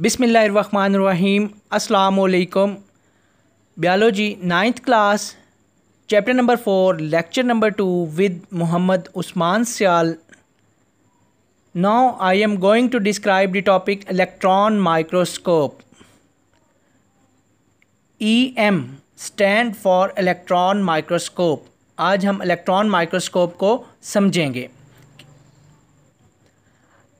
बिसमीम् अल्लाम biology ninth class chapter number four lecture number two with Mohammad Usman Sayal now I am going to describe the topic electron microscope E e M stand for electron microscope आज हम electron microscope को समझेंगे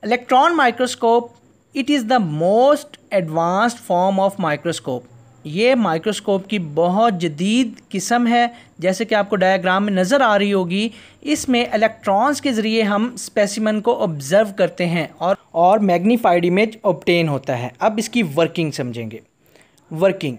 electron microscope it is the most advanced form of microscope ये microscope की बहुत जदीद किस्म है जैसे कि आपको डायग्राम में नज़र आ रही होगी इसमें इलेक्ट्रॉन्स के ज़रिए हम स्पेसिमन को ऑब्ज़र्व करते हैं और और मैग्नीफाइड इमेज ऑब्टेन होता है अब इसकी वर्किंग समझेंगे वर्किंग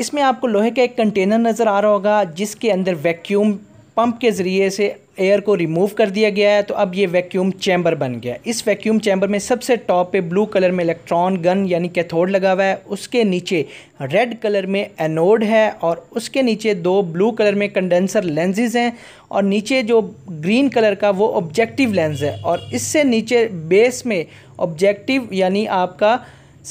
इसमें आपको लोहे का एक कंटेनर नज़र आ रहा होगा जिसके अंदर वैक्यूम पंप के ज़रिए से एयर को रिमूव कर दिया गया है तो अब ये वैक्यूम चैम्बर बन गया इस वैक्यूम चैम्बर में सबसे टॉप पे ब्लू कलर में इलेक्ट्रॉन गन यानी कैथोड लगा हुआ है उसके नीचे रेड कलर में एनोड है और उसके नीचे दो ब्लू कलर में कंडेंसर लेंजेज हैं और नीचे जो ग्रीन कलर का वो ऑब्जेक्टिव लेंस है और इससे नीचे बेस में ऑब्जेक्टिव यानी आपका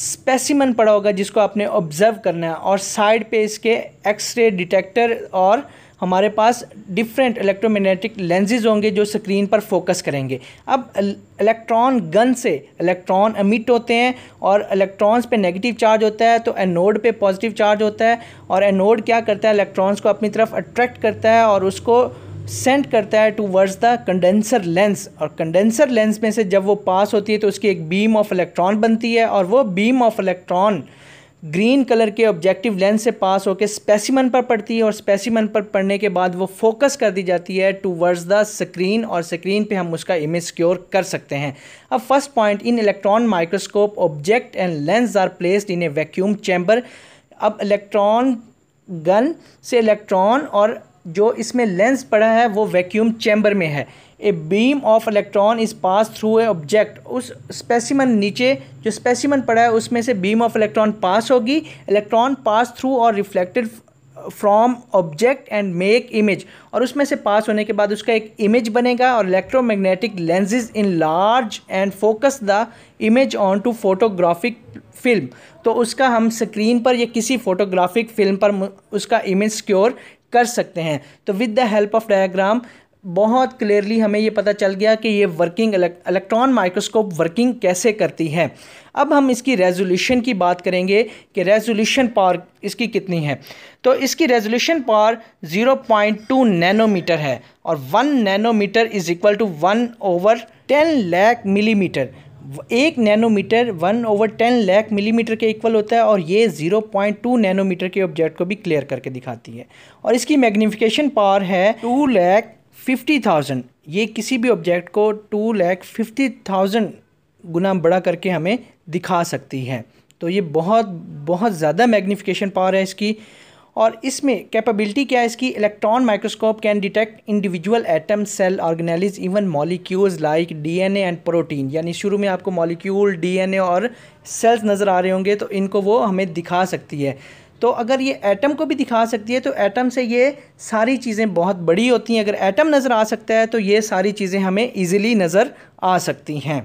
स्पेसिमन पड़ा होगा जिसको आपने ऑब्ज़र्व करना है और साइड पे इसके एक्सरे डिटेक्टर और हमारे पास डिफरेंट इलेक्ट्रोमैग्नेटिक लेंसेज होंगे जो स्क्रीन पर फोकस करेंगे अब इलेक्ट्रॉन गन से इलेक्ट्रॉन अमिट होते हैं और इलेक्ट्रॉन्स पे नेगेटिव चार्ज होता है तो एनोड पे पॉजिटिव चार्ज होता है और एनोड क्या करता है इलेक्ट्रॉन्स को अपनी तरफ अट्रैक्ट करता है और उसको सेंड करता है towards the condenser lens और कंडेंसर लेंस में से जब वो पास होती है तो उसकी एक बीम ऑफ इलेक्ट्रॉन बनती है और वो beam of electron green colour के ऑब्जेक्टिव लेंस से पास होकर स्पेसिमन पर पड़ती है और स्पेसिमन पर पड़ने के बाद वो फोकस कर दी जाती है टू वर्ड्स द स्क्रीन और स्क्रीन पे हम उसका इमेज स्क्योर कर सकते हैं अब first point in electron microscope object and lens are placed in a vacuum chamber अब इलेक्ट्रॉन गन से इलेक्ट्रॉन और जो इसमें लेंस पड़ा है वो वैक्यूम चैम्बर में है a beam of electron is pass through a object उस स्पेसिमन नीचे जो स्पेसिमन पड़ा है उसमें से बीम ऑफ इलेक्ट्रॉन पास होगी इलेक्ट्रॉन पास थ्रू और reflected from object and make image और उसमें से पास होने के बाद उसका एक इमेज बनेगा और electromagnetic lenses enlarge and focus the image onto photographic film तो उसका हम स्क्रीन पर या किसी फोटोग्राफिक फिल्म पर उसका इमेज स्क्योर कर सकते हैं तो with the help of diagram बहुत क्लियरली हमें ये पता चल गया कि ये वर्किंग इलेक्ट्रॉन माइक्रोस्कोप वर्किंग कैसे करती है अब हम इसकी रेजोल्यूशन की बात करेंगे कि रेजोल्यूशन पावर इसकी कितनी है तो इसकी रेजोल्यूशन पावर 0.2 नैनोमीटर है और 1 nanometre is equal to 1 over 10 lakh millimetre एक nanometre one over ten lakh millimetre के इक्वल होता है और ये ज़ीरो पॉइंट टू नैनोमीटर के ऑब्जेक्ट को भी क्लियर करके दिखाती है और इसकी मैग्नीफिकेशन पावर है टू लैख फिफ्टी थाउजेंड ये किसी भी ऑब्जेक्ट को टू लैख फिफ्टी थाउजेंड गुना बड़ा करके हमें दिखा सकती है तो ये बहुत बहुत ज़्यादा मैग्नीफिकेशन पावर है इसकी और इसमें कैपेबिलिटी क्या है इसकी electron microscope can detect individual atom cell organelles even molecules like DNA and protein यानी शुरू में आपको मॉलिक्यूल डीएनए और सेल्स नज़र आ रहे होंगे तो इनको वो हमें दिखा सकती है तो अगर ये एटम को भी दिखा सकती है तो एटम से ये सारी चीज़ें बहुत बड़ी होती हैं अगर ऐटम नज़र आ सकता है तो ये सारी चीज़ें हमें ईजिली नज़र आ सकती हैं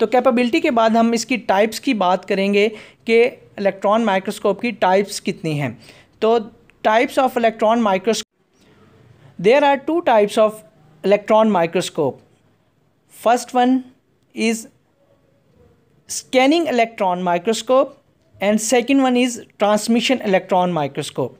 तो कैपेबिलिटी के बाद हम इसकी टाइप्स की बात करेंगे कि इलेक्ट्रॉन माइक्रोस्कोप की टाइप्स कितनी हैं तो types of electron microscope there are two types of electron microscope first one is scanning electron microscope and second one is transmission electron microscope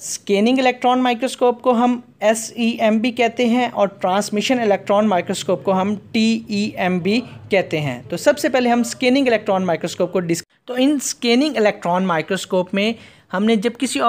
scanning electron microscope को हम एस ई एम बी कहते हैं और transmission electron microscope को हम T E M B कहते हैं तो सबसे पहले हम स्कैनिंग इलेक्ट्रॉन माइक्रोस्कोप को डिस्क तो इन स्कैनिंग इलेक्ट्रॉन माइक्रोस्कोप में हमने जब किसी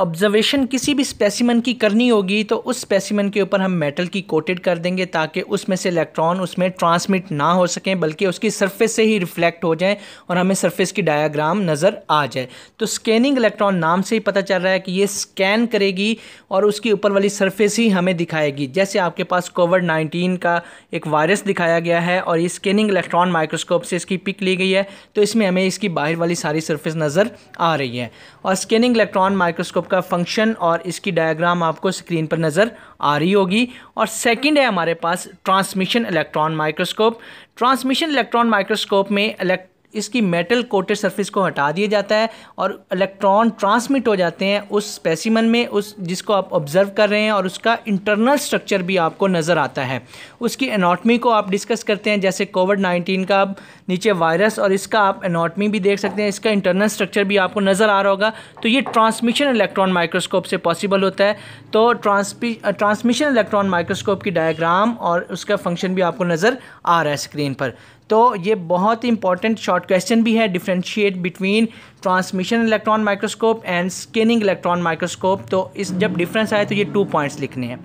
ऑब्जर्वेशन किसी भी स्पेसिमन की करनी होगी तो उस स्पेसिमन के ऊपर हम मेटल की कोटेड कर देंगे ताकि उसमें से इलेक्ट्रॉन उसमें ट्रांसमिट ना हो सकें बल्कि उसकी सरफेस से ही रिफ्लेक्ट हो जाएं और हमें सरफेस की डायाग्राम नज़र आ जाए तो स्कैनिंग इलेक्ट्रॉन नाम से ही पता चल रहा है कि ये स्कैन करेगी और उसकी ऊपर वाली सर्फेस ही हमें दिखाएगी जैसे आपके पास कोविड नाइन्टीन का एक वायरस दिखाया गया है और ये स्कैनिंग इलेक्ट्रॉन माइक्रोस्कोप से इसकी पिक ली गई है तो इसमें हमें इसकी बाहर वाली सारी सर्फेस नज़र आ रही है और स्कैनिंग इलेक्ट्रॉन माइक्रोस्कोप का फंक्शन और इसकी डायग्राम आपको स्क्रीन पर नज़र आ रही होगी और सेकंड है हमारे पास transmission electron microscope transmission electron microscope में इलेक्ट इसकी मेटल कोटेड सरफेस को हटा दिया जाता है और इलेक्ट्रॉन ट्रांसमिट हो जाते हैं उस स्पेसिमन में उस जिसको आप ऑब्ज़र्व कर रहे हैं और उसका इंटरनल स्ट्रक्चर भी आपको नज़र आता है उसकी एनाटमी को आप डिस्कस करते हैं जैसे कोविड नाइन्टीन का आप नीचे वायरस और इसका आप एनाटमी भी देख सकते हैं इसका इंटरनल स्ट्रक्चर भी आपको नज़र आ रहा होगा तो ये ट्रांसमिशन इलेक्ट्रॉन माइक्रोस्कोप से पॉसिबल होता है तो ट्रांसमिशन इलेक्ट्रॉन माइक्रोस्कोप की डायग्राम और उसका फंक्शन भी आपको नज़र आ रहा है स्क्रीन पर तो ये बहुत ही इंपॉर्टेंट शॉर्ट क्वेश्चन भी है differentiate between transmission electron microscope and scanning electron microscope तो इस जब डिफरेंस आए तो ये टू पॉइंट्स लिखने हैं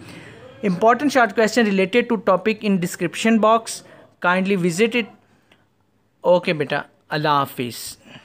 important short question related to topic in description box kindly visit it okay बेटा अल्लाह हाफिज़